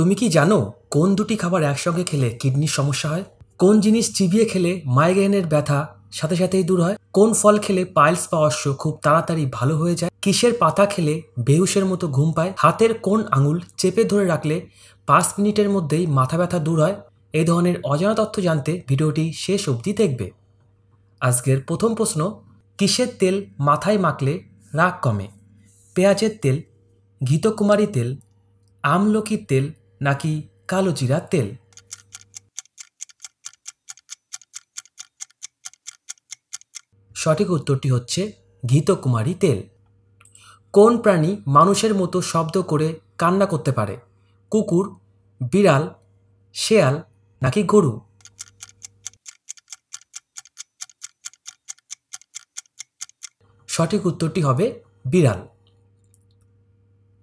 তুমি কি জানো কোন দুটি খাবার একসঙ্গে খেলে কিডনির সমস্যা হয় কোন জিনিস চিবিয়ে খেলে মাইগ্রেনের ব্যথা সাথে সাথেই দূর হয় কোন ফল খেলে পাইলস বা অশ্ব খুব তাড়াতাড়ি ভালো হয়ে যায় কিসের পাতা খেলে বেহুশের মতো ঘুম পায় হাতের কোন আঙুল চেপে ধরে রাখলে পাঁচ মিনিটের মধ্যেই মাথা ব্যথা দূর হয় এই ধরনের অজানা তথ্য জানতে ভিডিওটি শেষ অবধি দেখবে আজকের প্রথম প্রশ্ন কিসের তেল মাথায় মাখলে রাগ কমে পেঁয়াজের তেল ঘিতকুমারী তেল আমলকির তেল নাকি কালো জিরার তেল সঠিক উত্তরটি হচ্ছে ঘিতকুমারী তেল কোন প্রাণী মানুষের মতো শব্দ করে কান্না করতে পারে কুকুর বিড়াল শেয়াল নাকি গরু সঠিক উত্তরটি হবে বিড়াল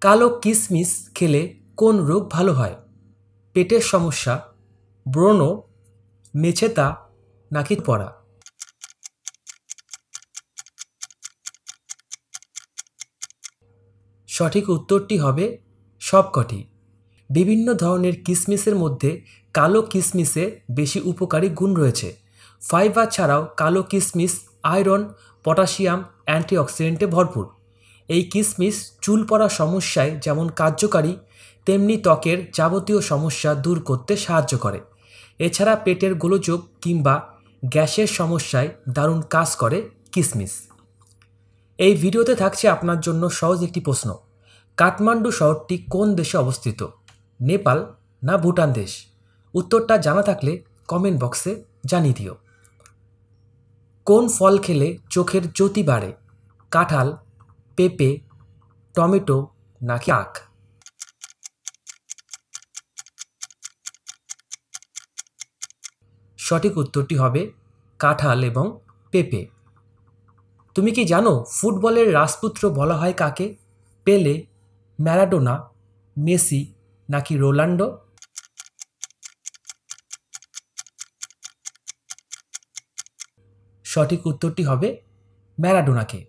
কালো কিসমিস খেলে কোন রোগ ভালো হয় পেটের সমস্যা ব্রণ মেছেতা নাকি পড়া সঠিক উত্তরটি হবে সবকটি বিভিন্ন ধরনের কিসমিসের মধ্যে কালো কিসমিসে বেশি উপকারী গুণ রয়েছে ফাইবার ছাড়াও কালো কিসমিস আয়রন পটাশিয়াম অ্যান্টিঅক্সিডেন্টে ভরপুর এই কিসমিস চুল পড়া সমস্যায় যেমন কার্যকারী তেমনি ত্বকের যাবতীয় সমস্যা দূর করতে সাহায্য করে এছাড়া পেটের গোলযোগ কিংবা গ্যাসের সমস্যায় দারুণ কাজ করে কিসমিস এই ভিডিওতে থাকছে আপনার জন্য সহজ একটি প্রশ্ন কাঠমান্ডু শহরটি কোন দেশে অবস্থিত নেপাল না ভুটান দেশ উত্তরটা জানা থাকলে কমেন্ট বক্সে জানিয়ে দিও কোন ফল খেলে চোখের জ্যোতি বাড়ে কাঁঠাল পেঁপে টমেটো নাকি আখ সঠিক উত্তরটি হবে কাঁঠাল এবং পেঁপে তুমি কি জানো ফুটবলের রাজপুত্র বলা হয় কাকে পেলে ম্যারাডোনা মেসি নাকি রোনাল্ডো সঠিক উত্তরটি হবে ম্যারাডোনাকে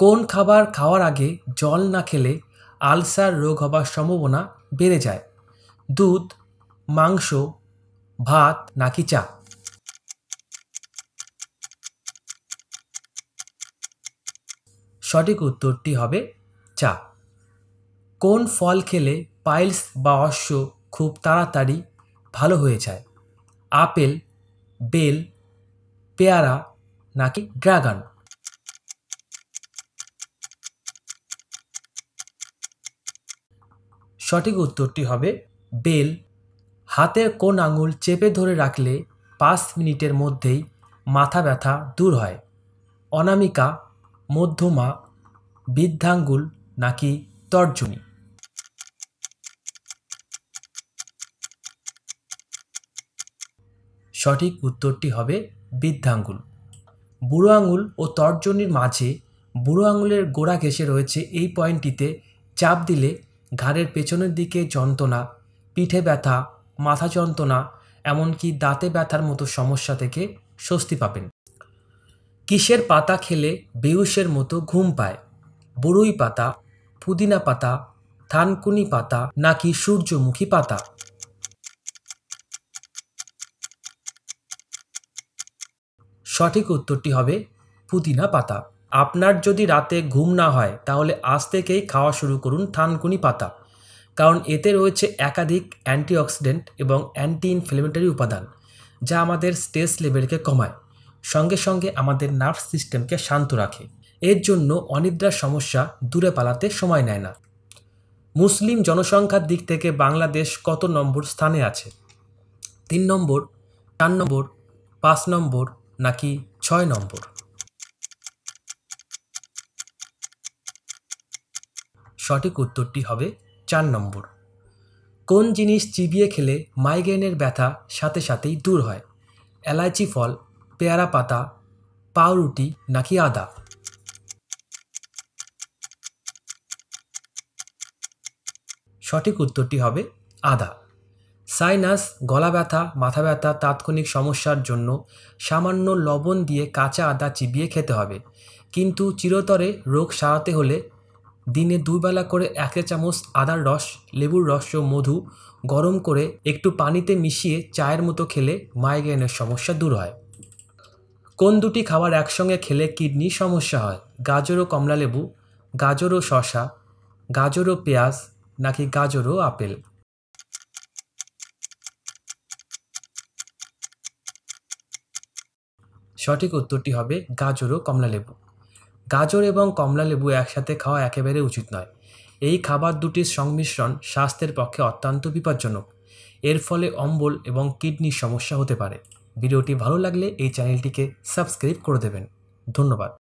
কোন খাবার খাওয়ার আগে জল না খেলে আলসার রোগ হবার সম্ভাবনা বেড়ে যায় দুধ মাংস ভাত নাকি চা সঠিক উত্তরটি হবে চা কোন ফল খেলে পাইলস বা অশ্ব খুব তাড়াতাড়ি ভালো হয়ে যায় আপেল বেল পেয়ারা নাকি ড্রাগন সঠিক উত্তরটি হবে বেল হাতের কোন আঙুল চেপে ধরে রাখলে পাঁচ মিনিটের মধ্যেই মাথা ব্যথা দূর হয় অনামিকা মধ্যমা বৃদ্ধাঙ্গুল নাকি তর্জনী সঠিক উত্তরটি হবে বৃদ্ধাঙ্গুল বুড়ো আঙুল ও তর্জনীর মাঝে বুড়ো আঙুলের গোড়া ঘেঁষে রয়েছে এই পয়েন্টটিতে চাপ দিলে ঘাড়ের পেছনের দিকে যন্ত্রণা পিঠে ব্যথা মাথা যন্ত্রণা এমনকি দাঁতে ব্যথার মতো সমস্যা থেকে স্বস্তি পাবেন কিসের পাতা খেলে বেউসের মতো ঘুম পায় বড়ুই পাতা পুদিনা পাতা থানকুনি পাতা নাকি সূর্যমুখী পাতা সঠিক উত্তরটি হবে পুদিনা পাতা আপনার যদি রাতে ঘুম না হয় তাহলে আজ থেকেই খাওয়া শুরু করুন থানকুনি পাতা কারণ এতে রয়েছে একাধিক অ্যান্টিঅক্সিডেন্ট এবং অ্যান্টি ইনফ্লেমেটারি উপাদান যা আমাদের স্ট্রেস লেভেলকে কমায় সঙ্গে সঙ্গে আমাদের নার্ভ সিস্টেমকে শান্ত রাখে এর জন্য অনিদ্রার সমস্যা দূরে পালাতে সময় নেয় না মুসলিম জনসংখ্যার দিক থেকে বাংলাদেশ কত নম্বর স্থানে আছে তিন নম্বর চার নম্বর পাঁচ নম্বর নাকি ছয় নম্বর সঠিক উত্তরটি হবে চার নম্বর কোন জিনিস চিবিয়ে খেলে মাইগ্রেনের ব্যথা সাথে সাথেই দূর হয় এলাইচি ফল পেয়ারা পাতা পাউরুটি নাকি আদা সঠিক উত্তরটি হবে আদা সাইনাস গলা ব্যথা মাথা ব্যথা তাৎক্ষণিক সমস্যার জন্য সামান্য লবণ দিয়ে কাঁচা আদা চিবিয়ে খেতে হবে কিন্তু চিরতরে রোগ সারাতে হলে দিনে দুবেলা করে এক চামচ আদার রস লেবুর রস ও মধু গরম করে একটু পানিতে মিশিয়ে চায়ের মতো খেলে মাইগ্রেনের সমস্যা দূর হয় কোন দুটি খাবার একসঙ্গে খেলে কিডনি সমস্যা হয় গাজর ও কমলালেবু গাজর ও শশা গাজর ও পেঁয়াজ নাকি গাজর ও আপেল সঠিক উত্তরটি হবে গাজর ও কমলালেবু গাজর এবং কমলালেবু একসাথে খাওয়া একেবারে উচিত নয় এই খাবার দুটির সংমিশ্রণ স্বাস্থ্যের পক্ষে অত্যন্ত বিপজ্জনক এর ফলে অম্বল এবং কিডনির সমস্যা হতে পারে ভিডিওটি ভালো লাগলে এই চ্যানেলটিকে সাবস্ক্রাইব করে দেবেন ধন্যবাদ